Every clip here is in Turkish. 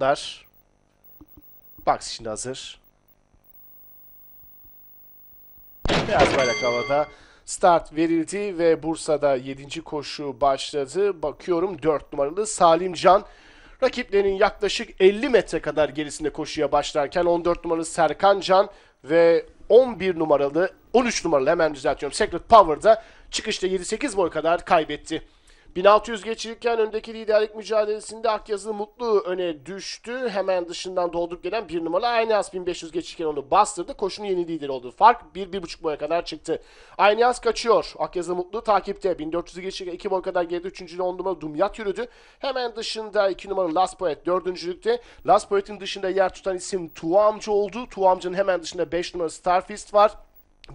Botlar. Box için hazır. Beyaz bayrak havada. Start verildi ve Bursa'da 7. koşu başladı. Bakıyorum 4 numaralı Salim Can. Rakiplerinin yaklaşık 50 metre kadar gerisinde koşuya başlarken 14 numaralı Serkan Can ve 11 numaralı 13 numaralı hemen düzeltiyorum Secret Power'da çıkışta 7-8 boy kadar kaybetti. 1600 geçirirken öndeki liderlik mücadelesinde Akyazı Mutlu öne düştü. Hemen dışından doldurup gelen bir numara Aynaz 1500 geçirirken onu bastırdı. Koşunun yeni lideri oldu. Fark 1-1,5 boya kadar çıktı. Aynaz kaçıyor. Akyazı Mutlu takipte. 1400'ü geçirirken 2 boy kadar geldi. 3. ile 10 numara Dumyat yürüdü. Hemen dışında 2 numara Last Poet 4.lükte. Last Poet'in dışında yer tutan isim Tuamcı oldu. Tuamcı'nın hemen dışında 5 numara Starfist var.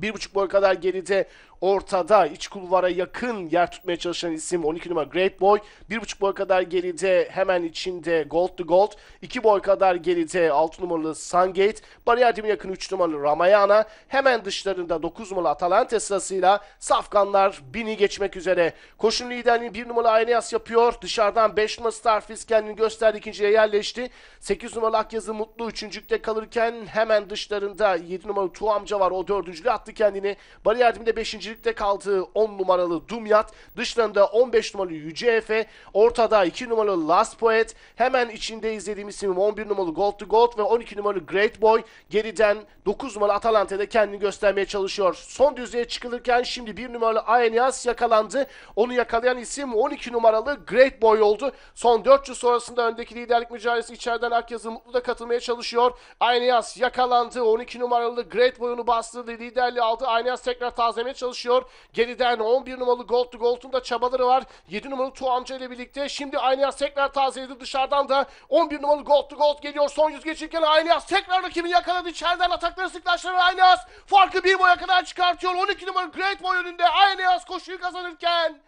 Bir buçuk boy kadar geride ortada iç kulvara yakın yer tutmaya çalışan isim 12 numara Great Boy. 1.5 boy kadar geride hemen içinde Gold to Gold. 2 boy kadar geride 6 numaralı Sungate. Bariyer dibine yakın 3 numaralı Ramayana. Hemen dışlarında 9 numaralı Atalanta sırasıyla Safkanlar 1000'i geçmek üzere. Koşun liderliğini 1 numaralı Aynias yapıyor. Dışarıdan 5 numaralı Starfish kendini gösterdi. ikinciye yerleşti. 8 numaralı Akyazı Mutlu üçüncülükte kalırken hemen dışlarında 7 numaralı Tu amca var. O dördüncülüğü attı kendini. Bariyer dibinde 5. Birincilikte kaldığı 10 numaralı Dumyat, dışlarında 15 numaralı Yüce Efe, ortada 2 numaralı Last Poet, hemen içinde izlediğimiz isim 11 numaralı Gold to Gold ve 12 numaralı Great Boy geriden 9 numaralı Atalante'de kendini göstermeye çalışıyor. Son düzeye çıkılırken şimdi 1 numaralı Aeneas yakalandı. Onu yakalayan isim 12 numaralı Great Boy oldu. Son 400 sonrasında öndeki liderlik mücadelesi içeriden Akyaz'ı mutlu da katılmaya çalışıyor. Aeneas yakalandı. 12 numaralı Great Boy'unu bastırdı. Liderliği aldı. Aeneas tekrar tazemeye çalışıyor çalışıyor. Geriden 11 numaralı Gold to Gold'un da çabaları var. 7 numaralı Tu amca ile birlikte. Şimdi Aynayaz tekrar tazeledi. Dışarıdan da 11 numaralı Gold to Gold geliyor. Son yüz geçirken Aynayaz tekrar rakibi yakaladı. İçeriden atakları sıklaştıran Aynayaz farkı bir boya kadar çıkartıyor. 12 numaralı Great Boy önünde Aynayaz koşuyu kazanırken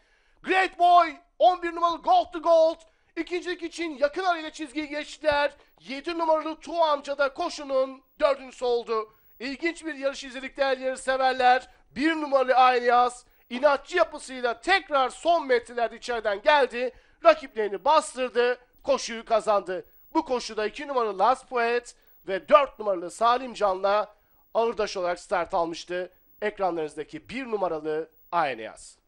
Great Boy 11 numaralı Gold to Gold İkincilik için yakın arayla çizgiyi geçtiler. 7 numaralı Tu amca da koşunun dördüncüsü oldu. İlginç bir yarış izledik değerli yarış severler. Bir numaralı Aylias inatçı yapısıyla tekrar son metrelerde içeriden geldi. Rakiplerini bastırdı. Koşuyu kazandı. Bu koşuda 2 numaralı Last Poet ve 4 numaralı Salim Can'la ağırdaş olarak start almıştı. Ekranlarınızdaki 1 numaralı Aylias.